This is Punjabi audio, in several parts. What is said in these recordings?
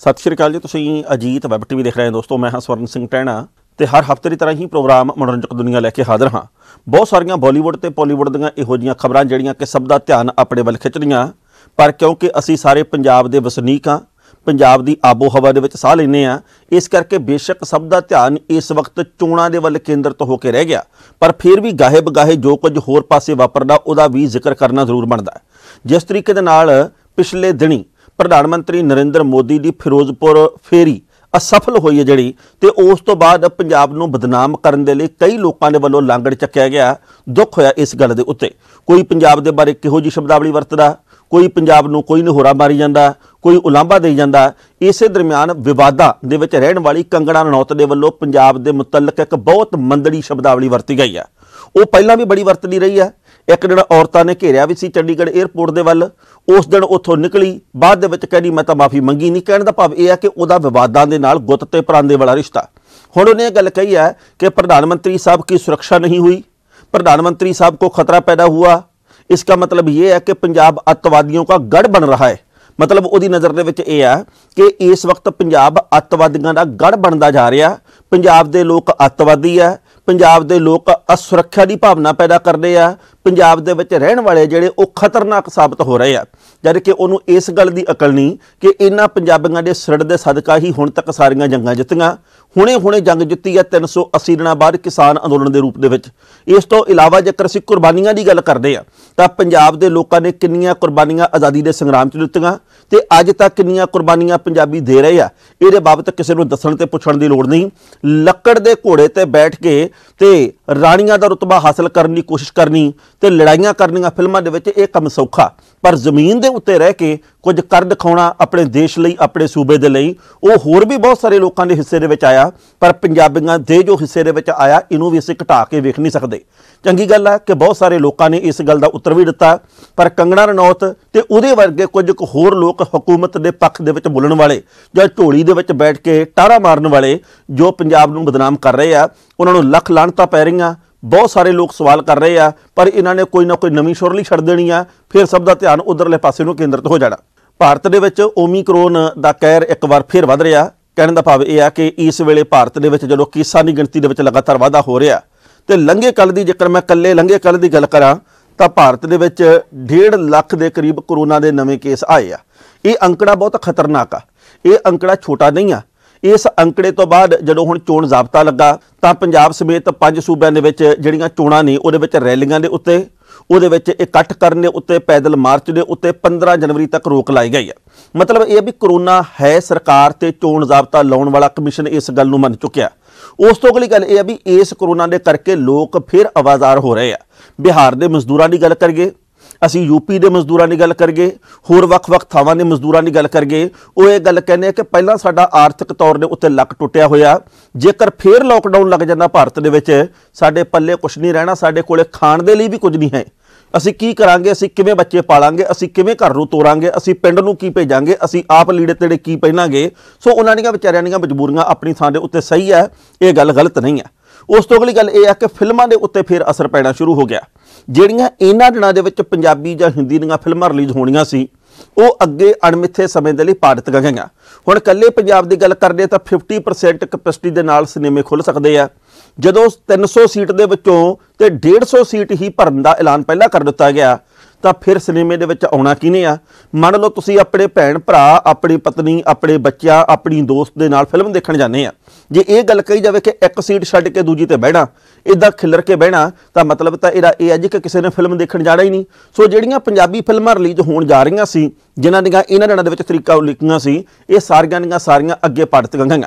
ਸਤਿ ਸ਼੍ਰੀ ਅਕਾਲ ਜੀ ਤੁਸੀਂ ਅਜੀਤ ਵੈਬ ਟੀਵੀ ਦੇਖ ਰਹੇ ਹੋ ਦੋਸਤੋ ਮੈਂ ਹਾਂ ਸਵਰਨ ਸਿੰਘ ਟੈਣਾ ਤੇ ਹਰ ਹਫਤੇ ਦੀ ਤਰ੍ਹਾਂ ਹੀ ਪ੍ਰੋਗਰਾਮ ਮਨੋਰੰਜਕ ਦੁਨੀਆ ਲੈ ਕੇ ਹਾਜ਼ਰ ਹਾਂ ਬਹੁਤ ਸਾਰੀਆਂ ਬਾਲੀਵੁੱਡ ਤੇ ਪਾਲੀਵੁੱਡ ਦੀਆਂ ਇਹੋ ਜੀਆਂ ਖਬਰਾਂ ਜਿਹੜੀਆਂ ਕਿ ਸਭ ਦਾ ਧਿਆਨ ਆਪਣੇ ਵੱਲ ਖਿੱਚਦੀਆਂ ਪਰ ਕਿਉਂਕਿ ਅਸੀਂ ਸਾਰੇ ਪੰਜਾਬ ਦੇ ਵਸਨੀਕ ਹਾਂ ਪੰਜਾਬ ਦੀ ਆਬੋ ਹਵਾ ਦੇ ਵਿੱਚ ਸਾਹ ਲੈਨੇ ਆ ਇਸ ਕਰਕੇ ਬੇਸ਼ੱਕ ਸਭ ਦਾ ਧਿਆਨ ਇਸ ਵਕਤ ਚੋਣਾਂ ਦੇ ਵੱਲ ਕੇਂਦਰਿਤ ਹੋ ਕੇ ਰਹਿ ਗਿਆ ਪਰ ਫਿਰ ਵੀ ਗਾਹੇ ਬਗਾਹੇ ਜੋ ਕੁਝ ਹੋਰ ਪਾਸੇ ਵਾਪਰਦਾ ਉਹਦਾ ਵੀ ਜ਼ਿਕਰ ਕਰਨਾ ਜ਼ਰੂਰ ਬਣਦਾ ਜਿਸ ਤਰੀਕੇ ਦੇ ਨਾਲ ਪਿਛਲੇ ਦਿਨੀ ਪ੍ਰਧਾਨ ਮੰਤਰੀ ਨਰਿੰਦਰ ਮੋਦੀ ਦੀ ਫਿਰੋਜ਼ਪੁਰ ਫੇਰੀ ਅਸਫਲ ਹੋਈ ਹੈ ਜਿਹੜੀ ਤੇ ਉਸ ਤੋਂ ਬਾਅਦ ਪੰਜਾਬ ਨੂੰ ਬਦਨਾਮ ਕਰਨ ਦੇ ਲਈ ਕਈ ਲੋਕਾਂ ਦੇ ਵੱਲੋਂ ਲਾਂਗੜ ਚੱਕਿਆ ਗਿਆ ਦੁੱਖ ਹੋਇਆ ਇਸ ਗੱਲ ਦੇ ਉੱਤੇ ਕੋਈ ਪੰਜਾਬ ਦੇ ਬਾਰੇ ਕਿਹੋ ਜੀ ਸ਼ਬਦਾਵਲੀ ਵਰਤਦਾ ਕੋਈ ਪੰਜਾਬ ਨੂੰ ਕੋਈ ਨਹੋਰਾ ਮਾਰੀ ਜਾਂਦਾ ਕੋਈ ਉਲਾਂਭਾ ਦੇਈ ਜਾਂਦਾ ਇਸੇ ਦਰਮਿਆਨ ਵਿਵਾਦਾਂ ਦੇ ਵਿੱਚ ਰਹਿਣ ਵਾਲੀ ਕੰਗੜਾ ਨੌਤ ਦੇ ਵੱਲੋਂ ਪੰਜਾਬ ਦੇ ਮੁਤਲਕ ਇੱਕ ਬਹੁਤ ਮੰਦੜੀ ਸ਼ਬਦਾਵਲੀ ਵਰਤੀ ਗਈ ਆ ਉਹ ਪਹਿਲਾਂ ਵੀ ਬੜੀ ਵਰਤਦੀ ਰਹੀ ਆ ਇੱਕ ਜਿਹੜਾ ਔਰਤਾਂ ਨੇ ਘੇਰਿਆ ਵੀ ਸੀ ਚੰਡੀਗੜ੍ਹ 에ਅਰਪੋਰਟ ਦੇ ਵੱਲ ਉਸ ਦਿਨ ਉੱਥੋਂ ਨਿਕਲੀ ਬਾਅਦ ਦੇ ਵਿੱਚ ਕਹਿੰਦੀ ਮੈਂ ਤਾਂ ਮਾਫੀ ਮੰਗੀ ਨਹੀਂ ਕਹਿਣ ਦਾ ਭਾਵ ਇਹ ਹੈ ਕਿ ਉਹਦਾ ਵਿਵਾਦਾਂ ਦੇ ਨਾਲ ਗੁੱਤ ਤੇ ਪਰਾਂਦੇ ਵਾਲਾ ਰਿਸ਼ਤਾ ਹੁਣ ਉਹਨੇ ਇਹ ਗੱਲ ਕਹੀ ਹੈ ਕਿ ਪ੍ਰਧਾਨ ਮੰਤਰੀ ਸਾਹਿਬ ਕੀ ਸੁਰੱਖਿਆ ਨਹੀਂ ਹੋਈ ਪ੍ਰਧਾਨ ਮੰਤਰੀ ਸਾਹਿਬ ਕੋ ਖਤਰਾ ਪੈਦਾ ਹੋਇਆ ਇਸ ਦਾ ਮਤਲਬ ਇਹ ਹੈ ਕਿ ਪੰਜਾਬ ਅੱਤਵਾਦੀਆਂ ਦਾ ਗੜ ਬਣ ਰਿਹਾ ਹੈ ਮਤਲਬ ਉਹਦੀ ਨਜ਼ਰ ਦੇ ਵਿੱਚ ਇਹ ਆ ਕਿ ਇਸ ਵਕਤ ਪੰਜਾਬ ਅੱਤਵਾਦੀਆਂ ਦਾ ਗੜ ਬਣਦਾ ਜਾ ਰਿਹਾ ਪੰਜਾਬ ਦੇ ਲੋਕ ਅੱਤਵਾਦੀ ਆ ਪੰਜਾਬ ਦੇ ਲੋਕ ਅਸੁਰੱਖਿਆ ਦੀ ਭਾਵਨਾ ਪੈਦਾ ਕਰਦੇ ਆ ਪੰਜਾਬ ਦੇ ਵਿੱਚ ਰਹਿਣ ਵਾਲੇ ਜਿਹੜੇ ਉਹ ਖਤਰਨਾਕ ਸਾਬਤ ਹੋ ਰਹੇ ਆ ਜਦ ਕਿ ਉਹਨੂੰ ਇਸ ਗੱਲ ਦੀ ਅਕਲ ਨਹੀਂ ਕਿ ਇਹਨਾਂ ਪੰਜਾਬੀਆਂ ਦੇ ਸਿਰੜ ਦੇ ਸਦਕਾ ਹੀ ਹੁਣ ਤੱਕ ਸਾਰੀਆਂ ਜੰਗਾਂ ਜਿੱਤੀਆਂ ਹੁਣੇ ਹੁਣੇ ਜੰਗ ਜਿੱਤੀ ਆ 380 ਦਿਨਾਂ ਬਾਅਦ ਕਿਸਾਨ ਅੰਦੋਲਨ ਦੇ ਰੂਪ ਦੇ ਵਿੱਚ ਇਸ ਤੋਂ ਇਲਾਵਾ ਜੇਕਰ ਅਸੀਂ ਕੁਰਬਾਨੀਆਂ ਦੀ ਗੱਲ ਕਰਦੇ ਆ ਤਾਂ ਪੰਜਾਬ ਦੇ ਲੋਕਾਂ ਨੇ ਕਿੰਨੀਆਂ ਕੁਰਬਾਨੀਆਂ ਆਜ਼ਾਦੀ ਦੇ ਸੰਗਰਾਮ 'ਚ ਦਿੱਤੀਆਂ ਤੇ ਅੱਜ ਤੱਕ ਕਿੰਨੀਆਂ ਕੁਰਬਾਨੀਆਂ ਪੰਜਾਬੀ ਦੇ ਰਹੇ ਆ ਇਹਦੇ ਬਾਬਤ ਕਿਸੇ ਨੂੰ ਦੱਸਣ ਤੇ ਪੁੱਛਣ ਦੀ ਲੋੜ ਨਹੀਂ ਲੱਕੜ ਦੇ ਘੋੜੇ ਤੇ ਬੈਠ ਕੇ 对。ਰਾਣੀਆਂ ਦਾ ਰਤਬਾ ਹਾਸਲ ਕਰਨ ਦੀ ਕੋਸ਼ਿਸ਼ ਕਰਨੀ ਤੇ ਲੜਾਈਆਂ ਕਰਨੀਆਂ ਫਿਲਮਾਂ ਦੇ ਵਿੱਚ ਇਹ ਕੰਮ ਸੌਖਾ ਪਰ ਜ਼ਮੀਨ ਦੇ ਉੱਤੇ ਰਹਿ ਕੇ ਕੁਝ ਕਰ ਦਿਖਾਉਣਾ ਆਪਣੇ ਦੇਸ਼ ਲਈ ਆਪਣੇ ਸੂਬੇ ਦੇ ਲਈ ਉਹ ਹੋਰ ਵੀ ਬਹੁਤ ਸਾਰੇ ਲੋਕਾਂ ਦੇ ਹਿੱਸੇ ਦੇ ਵਿੱਚ ਆਇਆ ਪਰ ਪੰਜਾਬੀਆਂ ਦੇ ਜੋ ਹਿੱਸੇ ਦੇ ਵਿੱਚ ਆਇਆ ਇਹਨੂੰ ਵੀ ਅਸੀਂ ਘਟਾ ਕੇ ਵੇਖ ਨਹੀਂ ਸਕਦੇ ਚੰਗੀ ਗੱਲ ਹੈ ਕਿ ਬਹੁਤ ਸਾਰੇ ਲੋਕਾਂ ਨੇ ਇਸ ਗੱਲ ਦਾ ਉੱਤਰ ਵੀ ਦਿੱਤਾ ਪਰ ਕੰਗਣਾ ਰਣੌਤ ਤੇ ਉਹਦੇ ਵਰਗੇ ਕੁਝ ਕੁ ਹੋਰ ਲੋਕ ਹਕੂਮਤ ਦੇ ਪੱਖ ਦੇ ਵਿੱਚ ਬੋਲਣ ਵਾਲੇ ਜਾਂ ਢੋਲੀ ਦੇ ਵਿੱਚ ਬੈਠ ਕੇ ਟਾਰਾ ਮਾਰਨ ਵਾਲੇ ਜੋ ਪੰਜਾਬ ਨੂੰ ਬਦਨਾਮ ਕਰ ਰਹੇ ਆ ਉਹਨਾਂ ਨੂੰ ਲੱਖ ਲਾਣਤਾ ਪੈ ਰਹੀ ਰਹੀਆਂ ਬਹੁਤ ਸਾਰੇ ਲੋਕ ਸਵਾਲ ਕਰ ਰਹੇ ਆ ਪਰ ਇਹਨਾਂ ਨੇ ਕੋਈ ਨਾ ਕੋਈ ਨਵੀਂ ਸ਼ੁਰਲੀ ਛੱਡ ਦੇਣੀ ਆ ਫਿਰ ਸਭ ਦਾ ਧਿਆਨ ਉਧਰਲੇ ਪਾਸੇ ਨੂੰ ਕੇਂਦਰਿਤ ਹੋ ਜਾਣਾ ਭਾਰਤ ਦੇ ਵਿੱਚ ਓਮਿਕਰੋਨ ਦਾ ਕਹਿਰ ਇੱਕ ਵਾਰ ਫਿਰ ਵਧ ਰਿਹਾ ਕਹਿਣ ਦਾ ਭਾਵ ਇਹ ਆ ਕਿ ਇਸ ਵੇਲੇ ਭਾਰਤ ਦੇ ਵਿੱਚ ਜਦੋਂ ਕੇਸਾਂ ਦੀ ਗਿਣਤੀ ਦੇ ਵਿੱਚ ਲਗਾਤਾਰ ਵਾਧਾ ਹੋ ਰਿਹਾ ਤੇ ਲੰਘੇ ਕੱਲ ਦੀ ਜੇਕਰ ਮੈਂ ਕੱਲੇ ਲੰਘੇ ਕੱਲ ਦੀ ਗੱਲ ਕਰਾਂ ਤਾਂ ਭਾਰਤ ਦੇ ਵਿੱਚ 1.5 ਲੱਖ ਦੇ ਕਰੀਬ ਕਰੋਨਾ ਦੇ ਨਵੇਂ ਕੇਸ ਆਏ ਆ ਇਹ ਅੰਕੜਾ ਬਹੁਤ ਖਤਰਨਾਕ ਆ ਇਹ ਅੰਕੜਾ ਛੋਟਾ ਨਹੀਂ ਆ ਇਸ ਅੰਕੜੇ ਤੋਂ ਬਾਅਦ ਜਦੋਂ ਹੁਣ ਚੋਣ ਜ਼ਾਬਤਾ ਲੱਗਾ ਤਾਂ ਪੰਜਾਬ ਸਮੇਤ ਪੰਜ ਸੂਬਿਆਂ ਦੇ ਵਿੱਚ ਜਿਹੜੀਆਂ ਚੋਣਾਂ ਨੇ ਉਹਦੇ ਵਿੱਚ ਰੈਲੀਆਂ ਦੇ ਉੱਤੇ ਉਹਦੇ ਵਿੱਚ ਇਕੱਠ ਕਰਨ ਦੇ ਉੱਤੇ ਪੈਦਲ ਮਾਰਚ ਦੇ ਉੱਤੇ 15 ਜਨਵਰੀ ਤੱਕ ਰੋਕ ਲਾਈ ਗਈ ਹੈ ਮਤਲਬ ਇਹ ਵੀ ਕਰੋਨਾ ਹੈ ਸਰਕਾਰ ਤੇ ਚੋਣ ਜ਼ਾਬਤਾ ਲਾਉਣ ਵਾਲਾ ਕਮਿਸ਼ਨ ਇਸ ਗੱਲ ਨੂੰ ਮੰਨ ਚੁੱਕਿਆ ਉਸ ਤੋਂ ਅਗਲੀ ਗੱਲ ਇਹ ਹੈ ਵੀ ਇਸ ਕਰੋਨਾ ਦੇ ਕਰਕੇ ਲੋਕ ਫਿਰ ਆਵਾਜ਼ਾਰ ਹੋ ਰਹੇ ਆ ਬਿਹਾਰ ਦੇ ਮਜ਼ਦੂਰਾਂ ਦੀ ਗੱਲ ਕਰੀਏ ਅਸੀਂ ਯੂਪੀ ਦੇ ਮਜ਼ਦੂਰਾਂ ਦੀ ਗੱਲ ਕਰਗੇ ਹੋਰ ਵੱਖ-ਵੱਖ ਥਾਵਾਂ ਦੇ ਮਜ਼ਦੂਰਾਂ ਦੀ ਗੱਲ ਕਰਗੇ ਉਹ ਇਹ ਗੱਲ ਕਹਿੰਦੇ ਆ ਕਿ ਪਹਿਲਾਂ ਸਾਡਾ ਆਰਥਿਕ ਤੌਰ ਦੇ ਉੱਤੇ ਲੱਕ ਟੁੱਟਿਆ ਹੋਇਆ ਜੇਕਰ ਫੇਰ ਲਾਕਡਾਊਨ ਲੱਗ ਜਾਂਦਾ ਭਾਰਤ ਦੇ ਵਿੱਚ ਸਾਡੇ ਪੱਲੇ ਕੁਝ ਨਹੀਂ ਰਹਿਣਾ ਸਾਡੇ ਕੋਲੇ ਖਾਣ ਦੇ ਲਈ ਵੀ ਕੁਝ ਨਹੀਂ ਹੈ ਅਸੀਂ ਕੀ ਕਰਾਂਗੇ ਅਸੀਂ ਕਿਵੇਂ ਬੱਚੇ ਪਾਲਾਂਗੇ ਅਸੀਂ ਕਿਵੇਂ ਘਰ ਨੂੰ ਤੋਰਾਂਗੇ ਅਸੀਂ ਪਿੰਡ ਨੂੰ ਕੀ ਭੇਜਾਂਗੇ ਅਸੀਂ ਆਪ ਲੀੜੇ ਤੇੜੇ ਕੀ ਪਹਿਨਾਂਗੇ ਸੋ ਉਹਨਾਂ ਦੀਆਂ ਵਿਚਾਰਿਆਂ ਦੀਆਂ ਮਜਬੂਰੀਆਂ ਆਪਣੀ ਥਾਂ ਦੇ ਉੱਤੇ ਸਹੀ ਹੈ ਇਹ ਗੱਲ ਗਲਤ ਨਹੀਂ ਹੈ ਉਸ ਤੋਂ ਅਗਲੀ ਗੱਲ ਇਹ ਹੈ ਕਿ ਫਿਲਮਾਂ ਦੇ ਉੱਤੇ ਫਿਰ ਅਸਰ ਪੈਣਾ ਸ਼ੁਰੂ ਹੋ ਗਿਆ ਜਿਹੜੀਆਂ ਇਹਨਾਂ ਦਿਨਾਂ ਦੇ ਵਿੱਚ ਪੰਜਾਬੀ ਜਾਂ ਹਿੰਦੀ ਦੀਆਂ ਫਿਲਮਾਂ ਰਿਲੀਜ਼ ਹੋਣੀਆਂ ਸੀ ਉਹ ਅੱਗੇ ਅਣਮਿੱਥੇ ਸਮੇਂ ਦੇ ਲਈ ਪਾੜਤ ਗਈਆਂ ਹੁਣ ਇਕੱਲੇ ਪੰਜਾਬ ਦੀ ਗੱਲ ਕਰਦੇ ਤਾਂ 50% ਕੈਪੈਸਿਟੀ ਦੇ ਨਾਲ ਸਿਨੇਮੇ ਖੁੱਲ ਸਕਦੇ ਆ ਜਦੋਂ 300 ਸੀਟ ਦੇ ਵਿੱਚੋਂ ਤੇ 150 ਸੀਟ ਹੀ ਭਰਨ ਦਾ ਐਲਾਨ ਪਹਿਲਾਂ ਕਰ ਦਿੱਤਾ ਗਿਆ ਤਾਂ ਫਿਰ ਸਿਨੇਮੇ ਦੇ ਵਿੱਚ ਆਉਣਾ ਕਿਨੇ ਆ ਮੰਨ ਲਓ ਤੁਸੀਂ ਆਪਣੇ ਭੈਣ ਭਰਾ ਆਪਣੀ ਪਤਨੀ ਆਪਣੇ ਬੱਚਾ ਆਪਣੀ ਦੋਸਤ ਦੇ ਨਾਲ ਫਿਲਮ ਦੇਖਣ ਜਾਂਦੇ ਆ ਜੇ ਇਹ ਗੱਲ ਕਹੀ ਜਾਵੇ ਕਿ ਇੱਕ ਸੀਟ ਛੱਡ ਕੇ ਦੂਜੀ ਤੇ ਬਹਿਣਾ ਇਦਾਂ ਖਿਲਰ ਕੇ ਬਹਿਣਾ ਤਾਂ ਮਤਲਬ ਤਾਂ ਇਹਦਾ ਇਹ ਅੱਜ ਕਿ ਕਿਸੇ ਨੇ ਫਿਲਮ ਦੇਖਣ ਜਾਣਾ ਹੀ ਨਹੀਂ ਸੋ ਜਿਹੜੀਆਂ ਪੰਜਾਬੀ ਫਿਲਮਾਂ ਰਿਲੀਜ਼ ਹੋਣ ਜਾ ਰਹੀਆਂ ਸੀ ਜਿਨ੍ਹਾਂ ਦੀਆਂ ਇਹਨਾਂ ਦਿਨਾਂ ਦੇ ਵਿੱਚ ਤਰੀਕਾ ਉਲਿਕੀਆਂ ਸੀ ਇਹ ਸਾਰੀਆਂ ਦੀਆਂ ਸਾਰੀਆਂ ਅੱਗੇ ਪੜਤ ਗੰਗਾਂ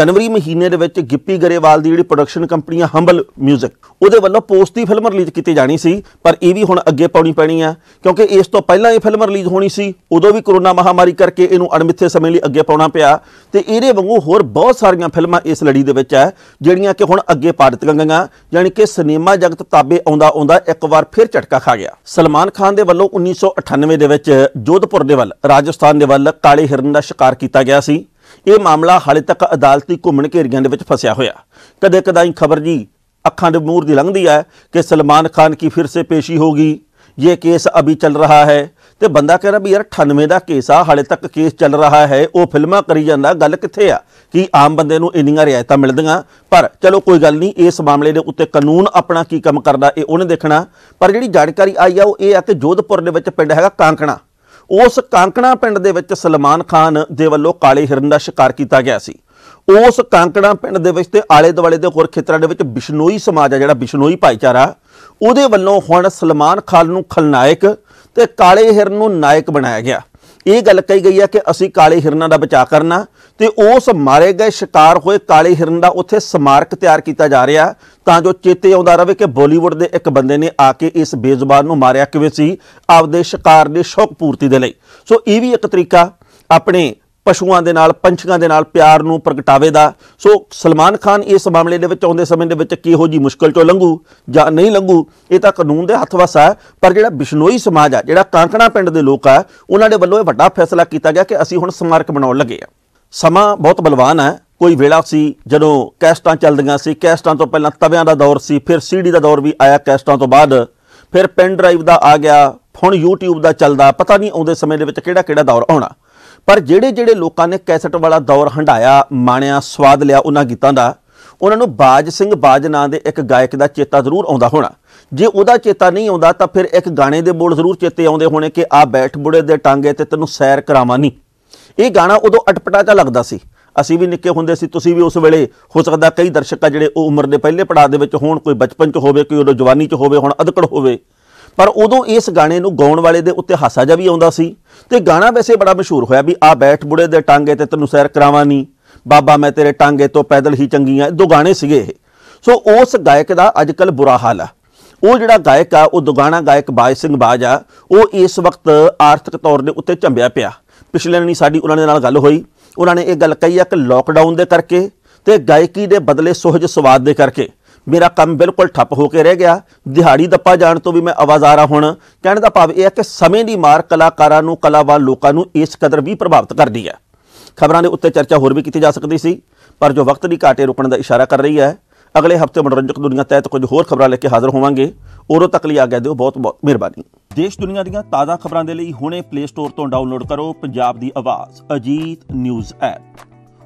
ਜਨਵਰੀ ਮਹੀਨੇ ਦੇ ਵਿੱਚ ਗਿੱਪੀ ਗਰੇਵਾਲ ਦੀ ਜਿਹੜੀ ਪ੍ਰੋਡਕਸ਼ਨ ਕੰਪਨੀ ਆ ਹੰਬਲ 뮤직 ਉਹਦੇ ਵੱਲੋਂ ਪੋਸਟ ਦੀ ਫਿਲਮ ਰਿਲੀਜ਼ ਕੀਤੀ ਜਾਣੀ ਸੀ ਪਰ ਇਹ ਵੀ ਹੁਣ ਅੱਗੇ ਪਾਉਣੀ ਪੈਣੀ ਆ ਕਿਉਂਕਿ ਇਸ ਤੋਂ ਪਹਿਲਾਂ ਇਹ ਫਿਲਮ ਰਿਲੀਜ਼ ਹੋਣੀ ਸੀ ਉਦੋਂ ਵੀ ਕਰੋਨਾ ਮਹਾਮਾਰੀ ਕਰਕੇ ਇਹਨੂੰ ਅਣਮਿੱਥੇ ਸਮੇਂ ਲਈ ਅੱਗੇ ਪਾਉਣਾ ਪਿਆ ਤੇ ਇਹਦੇ ਵਾਂਗੂ ਹੋਰ ਬਹੁਤ ਸਾਰੀਆਂ ਫਿਲਮਾਂ ਇਸ ਲੜੀ ਦੇ ਵਿੱਚ ਹੈ ਜਿਹੜੀਆਂ ਕਿ ਹੁਣ ਅੱਗੇ ਪਾੜਤ ਗੰਗਾਂ ਯਾਨੀ ਕਿ ਸਿਨੇਮਾ ਜਗਤ ਤਾਬੇ ਆਉਂਦਾ ਆਉਂਦਾ ਇੱਕ ਵਾਰ ਫਿਰ ਝਟਕਾ ਖਾ ਗਿਆ ਸਲਮਾਨ ਖਾਨ ਦੇ ਵੱਲੋਂ 1998 ਦੇ ਵਿੱਚ ਜੋਧਪੁਰ ਦੇ ਵੱਲ ਰਾਜਸਥਾਨ ਦੇ ਵੱਲ ਕਾਲੇ ਹਿਰਨ ਦਾ ਸ਼ਿਕਾਰ ਕੀਤਾ ਗਿਆ ਸੀ ਇਹ ਮਾਮਲਾ ਹਾਲੇ ਤੱਕ ਅਦਾਲਤੀ ਘੁੰਮਣ ਘੇਰੀਆਂ ਦੇ ਵਿੱਚ ਫਸਿਆ ਹੋਇਆ ਕਦੇ ਕਦਾਈ ਖਬਰ ਜੀ ਅੱਖਾਂ ਦੇ ਮੂਰ ਦੀ ਲੰਘਦੀ ਹੈ ਕਿ ਸਲਮਾਨ ਖਾਨ ਕੀ ਫਿਰ ਸੇ ਪੇਸ਼ੀ ਹੋਗੀ ਇਹ ਕੇਸ ਅਭੀ ਚੱਲ ਰਹਾ ਹੈ ਤੇ ਬੰਦਾ ਕਹਿ ਰਿਹਾ ਵੀ ਯਾਰ 98 ਦਾ ਕੇਸ ਆ ਹਾਲੇ ਤੱਕ ਕੇਸ ਚੱਲ ਰਿਹਾ ਹੈ ਉਹ ਫਿਲਮਾਂ ਕਰੀ ਜਾਂਦਾ ਗੱਲ ਕਿੱਥੇ ਆ ਕਿ ਆਮ ਬੰਦੇ ਨੂੰ ਇੰਨੀਆਂ ਰਿਆਇਤਾਂ ਮਿਲਦੀਆਂ ਪਰ ਚਲੋ ਕੋਈ ਗੱਲ ਨਹੀਂ ਇਸ ਮਾਮਲੇ ਦੇ ਉੱਤੇ ਕਾਨੂੰਨ ਆਪਣਾ ਕੀ ਕੰਮ ਕਰਦਾ ਇਹ ਉਹਨੇ ਦੇਖਣਾ ਪਰ ਜਿਹੜੀ ਜਾਣਕਾਰੀ ਆਈ ਆ ਉਹ ਇਹ ਆ ਕਿ ਜੋਧਪੁਰ ਦੇ ਵਿੱਚ ਪਿੰਡ ਹੈਗਾ ਕਾਂਕਣਾ ਉਸ ਕਾਂਕਣਾ ਪਿੰਡ ਦੇ ਵਿੱਚ ਸਲਮਾਨ ਖਾਨ ਦੇ ਵੱਲੋਂ ਕਾਲੇ ਹਿਰਨ ਦਾ ਸ਼ਿਕਾਰ ਕੀਤਾ ਗਿਆ ਸੀ ਉਸ ਕਾਂਕੜਾ ਪਿੰਡ ਦੇ ਵਿੱਚ ਤੇ ਆਲੇ ਦੁਆਲੇ ਦੇ ਹੋਰ ਖੇਤਰਾਂ ਦੇ ਵਿੱਚ ਬਿਸ਼ਨੋਈ ਸਮਾਜ ਆ ਜਿਹੜਾ ਬਿਸ਼ਨੋਈ ਭਾਈਚਾਰਾ ਉਹਦੇ ਵੱਲੋਂ ਹੁਣ ਸਲਮਾਨ ਖਾਨ ਨੂੰ ਖਲਨਾਇਕ ਤੇ ਕਾਲੇ ਹਿਰਨ ਨੂੰ ਨਾਇਕ ਬਣਾਇਆ ਗਿਆ ਇਹ ਗੱਲ ਕਹੀ ਗਈ ਹੈ ਕਿ ਅਸੀਂ ਕਾਲੇ ਹਿਰਨਾਂ ਦਾ ਬਚਾਅ ਕਰਨਾ ਤੇ ਉਸ ਮਾਰੇ ਗਏ ਸ਼ਿਕਾਰ ਹੋਏ ਕਾਲੇ ਹਿਰਨ ਦਾ ਉੱਥੇ ਸਮਾਰਕ ਤਿਆਰ ਕੀਤਾ ਜਾ ਰਿਹਾ ਤਾਂ ਜੋ ਚੇਤੇ ਆਉਂਦਾ ਰਹੇ ਕਿ ਬਾਲੀਵੁੱਡ ਦੇ ਇੱਕ ਬੰਦੇ ਨੇ ਆ ਕੇ ਇਸ ਬੇਜ਼ੁਬਾਨ ਨੂੰ ਮਾਰਿਆ ਕਿਵੇਂ ਸੀ ਆਪਦੇ ਸ਼ਿਕਾਰ ਦੇ ਸ਼ੌਕ ਪੂਰਤੀ ਦੇ ਲਈ ਸੋ ਇਹ ਵੀ ਇੱਕ ਤਰੀਕਾ ਆਪਣੇ ਪਸ਼ੂਆਂ ਦੇ ਨਾਲ ਪੰਛੀਆਂ ਦੇ ਨਾਲ ਪਿਆਰ ਨੂੰ ਪ੍ਰਗਟਾਵੇ ਦਾ ਸੋ ਸਲਮਾਨ ਖਾਨ ਇਸ ਮਾਮਲੇ ਦੇ ਵਿੱਚ ਆਉਂਦੇ ਸਮੇਂ ਦੇ ਵਿੱਚ ਕਿਹੋ ਜੀ ਮੁਸ਼ਕਲ ਚੋਂ ਲੰਘੂ ਜਾਂ ਨਹੀਂ ਲੰਘੂ ਇਹ ਤਾਂ ਕਾਨੂੰਨ ਦੇ ਹੱਥ ਵਸਾ ਹੈ ਪਰ ਜਿਹੜਾ ਬਿਸ਼ਨੋਈ ਸਮਾਜ ਆ ਜਿਹੜਾ ਕਾਂਕਣਾ ਪਿੰਡ ਦੇ ਲੋਕ ਆ ਉਹਨਾਂ ਦੇ ਵੱਲੋਂ ਇਹ ਵੱਡਾ ਫੈਸਲਾ ਕੀਤਾ ਗਿਆ ਕਿ ਅਸੀਂ ਹੁਣ ਸਮਾਰਕ ਬਣਾਉਣ ਲੱਗੇ ਆ ਸਮਾਂ ਬਹੁਤ ਬਲਵਾਨ ਹੈ ਕੋਈ ਵੇਲਾ ਸੀ ਜਦੋਂ ਕੈਸਟਾਂ ਚੱਲਦੀਆਂ ਸੀ ਕੈਸਟਾਂ ਤੋਂ ਪਹਿਲਾਂ ਤਵਿਆਂ ਦਾ ਦੌਰ ਸੀ ਫਿਰ ਸੀਡੀ ਦਾ ਦੌਰ ਵੀ ਆਇਆ ਕੈਸਟਾਂ ਤੋਂ ਬਾਅਦ ਫਿਰ ਪੈਨ ਡਰਾਈਵ ਦਾ ਆ ਗਿਆ ਹੁਣ YouTube ਦਾ ਚੱਲਦਾ ਪਤਾ ਨਹੀਂ ਆਉਂਦੇ ਸਮੇਂ ਦੇ ਵਿੱਚ ਕਿਹੜਾ ਕਿਹੜਾ ਦੌਰ ਆਉਣਾ ਪਰ ਜਿਹੜੇ ਜਿਹੜੇ ਲੋਕਾਂ ਨੇ ਕੈਸਟ ਵਾਲਾ ਦੌਰ ਹੰਡਾਇਆ ਮਾਣਿਆ ਸਵਾਦ ਲਿਆ ਉਹਨਾਂ ਗੀਤਾਂ ਦਾ ਉਹਨਾਂ ਨੂੰ ਬਾਜ ਸਿੰਘ ਬਾਜ ਨਾਂ ਦੇ ਇੱਕ ਗਾਇਕ ਦਾ ਚੇਤਾ ਜ਼ਰੂਰ ਆਉਂਦਾ ਹੋਣਾ ਜੇ ਉਹਦਾ ਚੇਤਾ ਨਹੀਂ ਆਉਂਦਾ ਤਾਂ ਫਿਰ ਇੱਕ ਗਾਣੇ ਦੇ ਬੋਲ ਜ਼ਰੂਰ ਚੇਤੇ ਆਉਂਦੇ ਹੋਣੇ ਕਿ ਆ ਬੈਠ ਬੁੜੇ ਦੇ ਟਾਂਗੇ ਤੇ ਤੈਨੂੰ ਸੈਰ ਕਰਾਵਾਂ ਨਹੀਂ ਇਹ ਗਾਣਾ ਉਦੋਂ ਅਟਪਟਾ ਜਿਹਾ ਲੱਗਦਾ ਸੀ ਅਸੀਂ ਵੀ ਨਿੱਕੇ ਹੁੰਦੇ ਸੀ ਤੁਸੀਂ ਵੀ ਉਸ ਵੇਲੇ ਹੋ ਸਕਦਾ ਕਈ ਦਰਸ਼ਕ ਆ ਜਿਹੜੇ ਉਹ ਉਮਰ ਦੇ ਪਹਿਲੇ ਪੜਾਅ ਦੇ ਵਿੱਚ ਹੋਣ ਕੋਈ ਬਚਪਨ 'ਚ ਹੋਵੇ ਕੋਈ ਉਦੋਂ ਜਵਾਨੀ 'ਚ ਹੋਵੇ ਹੁਣ ਅਧਕੜ ਹੋਵੇ ਪਰ ਉਦੋਂ ਇਸ ਗਾਣੇ ਨੂੰ ਗਾਉਣ ਵਾਲੇ ਦੇ ਉੱਤੇ ਹਾਸਾ ਜਿਹਾ ਵੀ ਆਉਂਦਾ ਸੀ ਤੇ ਗਾਣਾ ਵੈਸੇ ਬੜਾ ਮਸ਼ਹੂਰ ਹੋਇਆ ਵੀ ਆ ਬੈਠ ਬੁੜੇ ਦੇ ਟਾਂਗੇ ਤੇ ਤੈਨੂੰ ਸੈਰ ਕਰਾਵਾਂ ਨਹੀਂ ਬਾਬਾ ਮੈਂ ਤੇਰੇ ਟਾਂਗੇ ਤੋਂ ਪੈਦਲ ਹੀ ਚੰਗੀਆਂ ਦੋ ਗਾਣੇ ਸੀਗੇ ਇਹ ਸੋ ਉਸ ਗਾਇਕ ਦਾ ਅੱਜਕੱਲ ਬੁਰਾ ਹਾਲ ਆ ਉਹ ਜਿਹੜਾ ਗਾਇਕ ਆ ਉਹ ਦੁਗਾਣਾ ਗਾਇਕ ਬਾਜ ਸਿੰਘ ਬਾਜ ਆ ਉਹ ਇਸ ਵਕਤ ਆਰਥਿਕ ਤੌਰ ਦੇ ਉੱਤੇ ਝੰਬਿਆ ਪਿਆ ਪਿਛਲੇ ਨਹੀਂ ਸਾਡੀ ਉਹਨਾਂ ਦੇ ਨਾਲ ਗੱਲ ਹੋਈ ਉਹਨਾਂ ਨੇ ਇਹ ਗੱਲ ਕਹੀ ਆ ਕਿ ਲੋਕਡਾਊਨ ਦੇ ਕਰਕੇ ਤੇ ਗਾਇਕੀ ਦੇ ਬਦਲੇ ਸੋਹਜ ਸਵਾਦ ਦੇ ਕਰਕੇ ਮੇਰਾ ਕੰਮ ਬਿਲਕੁਲ ਠੱਪ ਹੋ ਕੇ ਰਹਿ ਗਿਆ ਦਿਹਾੜੀ ਦੱਪਾ ਜਾਣ ਤੋਂ ਵੀ ਮੈਂ ਆਵਾਜ਼ਾਰਾ ਹੁਣ ਕਹਿਣ ਦਾ ਭਾਵ ਇਹ ਹੈ ਕਿ ਸਮੇਂ ਦੀ ਮਾਰ ਕਲਾਕਾਰਾਂ ਨੂੰ ਕਲਾਵਾਨ ਲੋਕਾਂ ਨੂੰ ਇਸ ਕਦਰ ਵੀ ਪ੍ਰਭਾਵਿਤ ਕਰਦੀ ਹੈ ਖਬਰਾਂ ਦੇ ਉੱਤੇ ਚਰਚਾ ਹੋਰ ਵੀ ਕੀਤੀ ਜਾ ਸਕਦੀ ਸੀ ਪਰ ਜੋ ਵਕਤ ਦੀ ਘਾਟੇ ਰੁਕਣ ਦਾ ਇਸ਼ਾਰਾ ਕਰ ਰਹੀ ਹੈ ਅਗਲੇ ਹਫਤੇ ਮਨੋਰੰਜਕ ਦੁਨੀਆ ਤਹਿਤ ਕੁਝ ਹੋਰ ਖਬਰਾਂ ਲੈ ਕੇ ਹਾਜ਼ਰ ਹੋਵਾਂਗੇ ਉਦੋਂ ਤੱਕ ਲਈ ਆਗਿਆ ਦਿਓ ਬਹੁਤ ਬਹੁਤ ਮਿਹਰਬਾਨੀ ਦੇਸ਼ ਦੁਨੀਆ ਦੀਆਂ ਤਾਜ਼ਾ ਖਬਰਾਂ ਦੇ ਲਈ ਹੁਣੇ ਪਲੇ ਸਟੋਰ ਤੋਂ ਡਾਊਨਲੋਡ ਕਰੋ ਪੰਜਾਬ ਦੀ ਆਵਾਜ਼ ਅਜੀਤ ਨਿਊਜ਼ ਐਪ